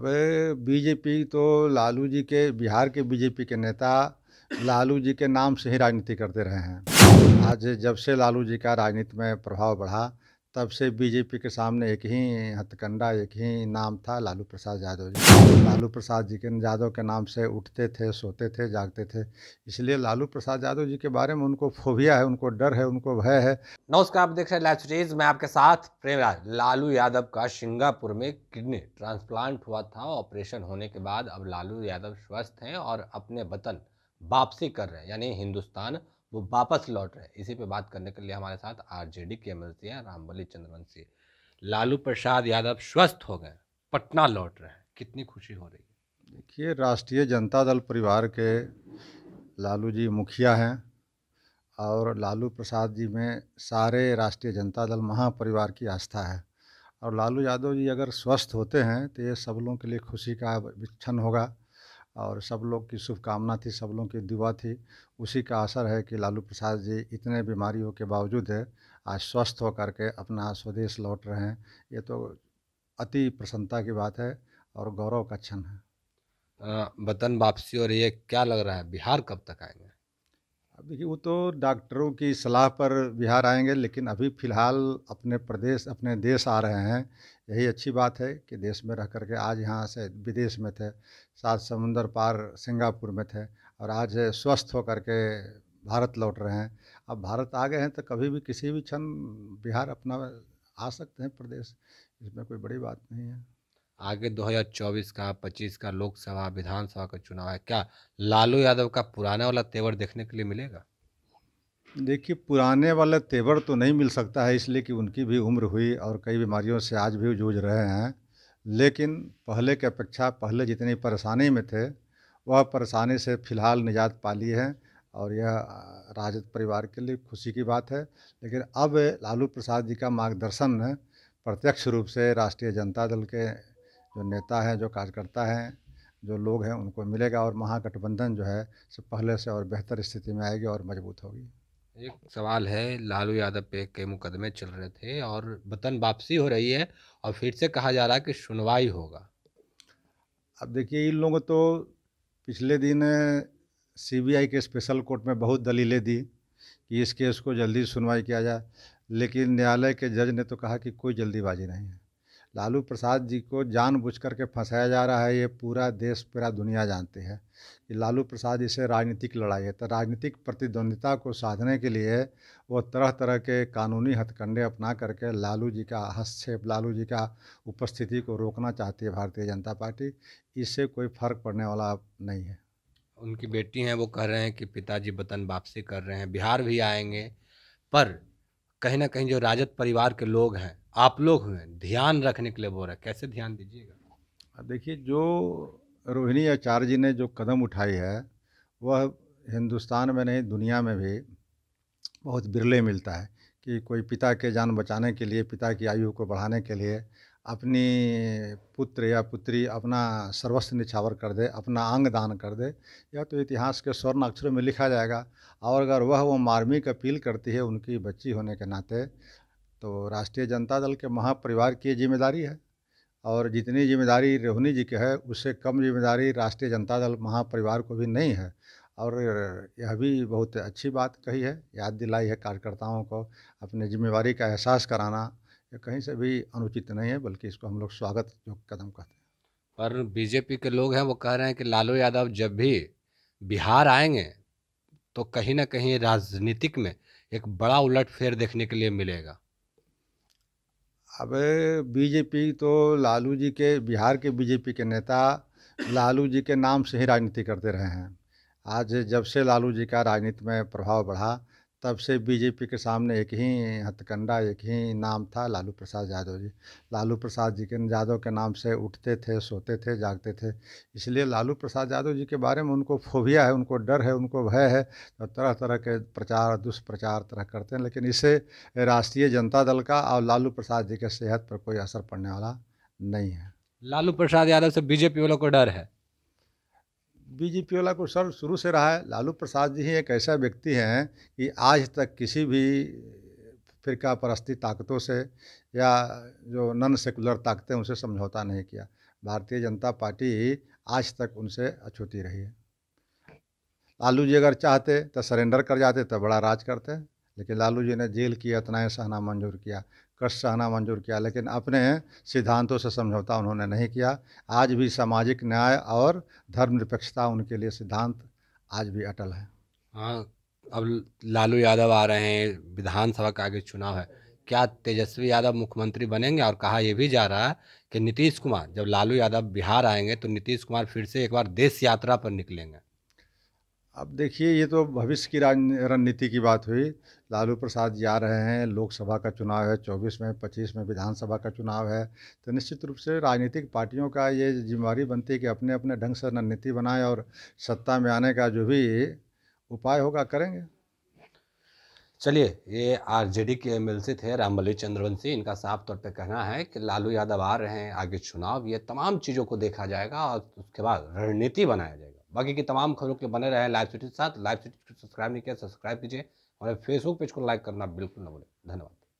अबे बीजेपी तो लालू जी के बिहार के बीजेपी के नेता लालू जी के नाम से ही राजनीति करते रहे हैं आज जब से लालू जी का राजनीति में प्रभाव बढ़ा तब से बीजेपी के सामने एक ही हथकंडा एक ही नाम था लालू प्रसाद यादव जी लालू प्रसाद जी के यादव के नाम से उठते थे सोते थे जागते थे इसलिए लालू प्रसाद यादव जी के बारे में उनको फोबिया है उनको डर है उनको भय है नमस्कार आप देख रहे हैं लाइव मैं आपके साथ प्रेमराज लालू यादव का सिंगापुर में किडनी ट्रांसप्लांट हुआ था ऑपरेशन होने के बाद अब लालू यादव स्वस्थ हैं और अपने वतन वापसी कर रहे हैं यानी हिंदुस्तान वो वापस लौट रहे हैं इसी पे बात करने के लिए हमारे साथ आरजेडी के एमएलसी हैं रामबली चंद्रवंशी लालू प्रसाद यादव स्वस्थ हो गए पटना लौट रहे हैं कितनी खुशी हो रही है देखिए राष्ट्रीय जनता दल परिवार के लालू जी मुखिया हैं और लालू प्रसाद जी में सारे राष्ट्रीय जनता दल महापरिवार की आस्था है और लालू यादव जी अगर स्वस्थ होते हैं तो ये सब लोगों के लिए खुशी का विच्छन होगा और सब लोग की शुभकामना थी सब लोग की दुआ थी उसी का असर है कि लालू प्रसाद जी इतने बीमारियों के बावजूद है आज स्वस्थ होकर के अपना स्वदेश लौट रहे हैं ये तो अति प्रसन्नता की बात है और गौरव का क्षण है वतन वापसी और ये क्या लग रहा है बिहार कब तक आएंगे अब देखिए वो तो डॉक्टरों की सलाह पर बिहार आएंगे लेकिन अभी फ़िलहाल अपने प्रदेश अपने देश आ रहे हैं यही अच्छी बात है कि देश में रह कर के आज यहाँ से विदेश में थे सात समुंदर पार सिंगापुर में थे और आज स्वस्थ होकर के भारत लौट रहे हैं अब भारत आ गए हैं तो कभी भी किसी भी क्षण बिहार अपना आ सकते हैं प्रदेश इसमें कोई बड़ी बात नहीं है आगे 2024 का 25 का लोकसभा विधानसभा का चुनाव है क्या लालू यादव का पुराने वाला तेवर देखने के लिए मिलेगा देखिए पुराने वाला तेवर तो नहीं मिल सकता है इसलिए कि उनकी भी उम्र हुई और कई बीमारियों से आज भी जूझ रहे हैं लेकिन पहले की अपेक्षा पहले जितनी परेशानी में थे वह परेशानी से फिलहाल निजात पा ली है और यह राजद परिवार के लिए खुशी की बात है लेकिन अब लालू प्रसाद जी का मार्गदर्शन प्रत्यक्ष रूप से राष्ट्रीय जनता दल के जो नेता हैं जो कार्यकर्ता हैं जो लोग हैं उनको मिलेगा और महागठबंधन जो है सब पहले से और बेहतर स्थिति में आएगी और मजबूत होगी एक सवाल है लालू यादव पे कई मुकदमे चल रहे थे और वतन वापसी हो रही है और फिर से कहा जा रहा है कि सुनवाई होगा अब देखिए इन लोगों तो पिछले दिन सीबीआई के स्पेशल कोर्ट में बहुत दलीलें दी कि इस केस को जल्दी सुनवाई किया जाए लेकिन न्यायालय के जज ने तो कहा कि कोई जल्दीबाजी नहीं है लालू प्रसाद जी को बुझ करके फंसाया जा रहा है ये पूरा देश पूरा दुनिया जानती है कि लालू प्रसाद इसे राजनीतिक लड़ाई है तो राजनीतिक प्रतिद्वंदिता को साधने के लिए वो तरह तरह के कानूनी हथकंडे अपना करके लालू जी का हस्तक्षेप लालू जी का उपस्थिति को रोकना चाहती है भारतीय जनता पार्टी इससे कोई फर्क पड़ने वाला नहीं है उनकी बेटी हैं वो कह रहे हैं कि पिताजी वतन वापसी कर रहे हैं बिहार भी आएंगे पर कहीं ना कहीं जो राजद परिवार के लोग हैं आप लोग हुए ध्यान रखने के लिए बोल रहे कैसे ध्यान दीजिएगा देखिए जो रोहिणी आचार्य जी ने जो कदम उठाई है वह हिंदुस्तान में नहीं दुनिया में भी बहुत बिरले मिलता है कि कोई पिता के जान बचाने के लिए पिता की आयु को बढ़ाने के लिए अपनी पुत्र या पुत्री अपना सर्वस्व निछावर कर दे अपना अंग दान कर दे या तो इतिहास के स्वर्ण अक्षरों में लिखा जाएगा और अगर वह वो मार्मिक अपील करती है उनकी बच्ची होने के नाते तो राष्ट्रीय जनता दल के महापरिवार की जिम्मेदारी है और जितनी जिम्मेदारी रोहिणी जी की है उससे कम जिम्मेदारी राष्ट्रीय जनता दल महापरिवार को भी नहीं है और यह भी बहुत अच्छी बात कही है याद दिलाई है कार्यकर्ताओं को अपने जिम्मेवारी का एहसास कराना या कहीं से भी अनुचित नहीं है बल्कि इसको हम लोग स्वागत जो कदम कहते हैं पर बीजेपी के लोग हैं वो कह रहे हैं कि लालू यादव जब भी बिहार आएंगे तो कहीं ना कहीं राजनीतिक में एक बड़ा उलट फेर देखने के लिए मिलेगा अब बीजेपी तो लालू जी के बिहार के बीजेपी के नेता लालू जी के नाम से ही राजनीति करते रहे हैं आज जब से लालू जी का राजनीति में प्रभाव बढ़ा तब से बीजेपी के सामने एक ही हथकंडा एक ही नाम था लालू प्रसाद यादव जी लालू प्रसाद जी के यादव के नाम से उठते थे सोते थे जागते थे इसलिए लालू प्रसाद यादव जी के बारे में उनको फोबिया है उनको डर है उनको भय है तो तरह तरह के प्रचार दुष्प्रचार तरह करते हैं लेकिन इससे राष्ट्रीय जनता दल का और लालू प्रसाद जी के सेहत पर कोई असर पड़ने वाला नहीं है लालू प्रसाद यादव से बीजेपी वालों को डर है बीजेपी वाला को सर शुरू से रहा है लालू प्रसाद जी ही एक ऐसा व्यक्ति हैं कि आज तक किसी भी फिरका परस्ती ताकतों से या जो नॉन सेकुलर ताकतें उनसे समझौता नहीं किया भारतीय जनता पार्टी आज तक उनसे अछूती रही है लालू जी अगर चाहते तो सरेंडर कर जाते तो बड़ा राज करते लेकिन लालू जी ने जेल किया इतना सहना मंजूर किया कष्ट सहना मंजूर किया लेकिन अपने सिद्धांतों से समझौता उन्होंने नहीं किया आज भी सामाजिक न्याय और धर्मनिरपेक्षता उनके लिए सिद्धांत आज भी अटल है हाँ अब लालू यादव आ रहे हैं विधानसभा का आगे चुनाव है क्या तेजस्वी यादव मुख्यमंत्री बनेंगे और कहा यह भी जा रहा है कि नीतीश कुमार जब लालू यादव बिहार आएंगे तो नीतीश कुमार फिर से एक बार देश यात्रा पर निकलेंगे अब देखिए ये तो भविष्य की रणनीति की बात हुई लालू प्रसाद जी आ रहे हैं लोकसभा का चुनाव है चौबीस में पच्चीस में विधानसभा का चुनाव है तो निश्चित रूप से राजनीतिक पार्टियों का ये जिम्मेवारी बनती है कि अपने अपने ढंग से रणनीति बनाएं और सत्ता में आने का जो भी उपाय होगा करेंगे चलिए ये आरजेडी के एम थे रामबली चंद्रवंशी इनका साफ तौर पे कहना है कि लालू यादव आ रहे हैं आगे चुनाव ये तमाम चीज़ों को देखा जाएगा और उसके बाद रणनीति बनाया जाएगा बाकी की तमाम खबरों के बने रहे लाइव सिटी के साथ लाइव सिटी को सब्सक्राइब नहीं किया सब्सक्राइब कीजिए हमारे फेसबुक पेज को लाइक करना बिल्कुल ना भूलें धन्यवाद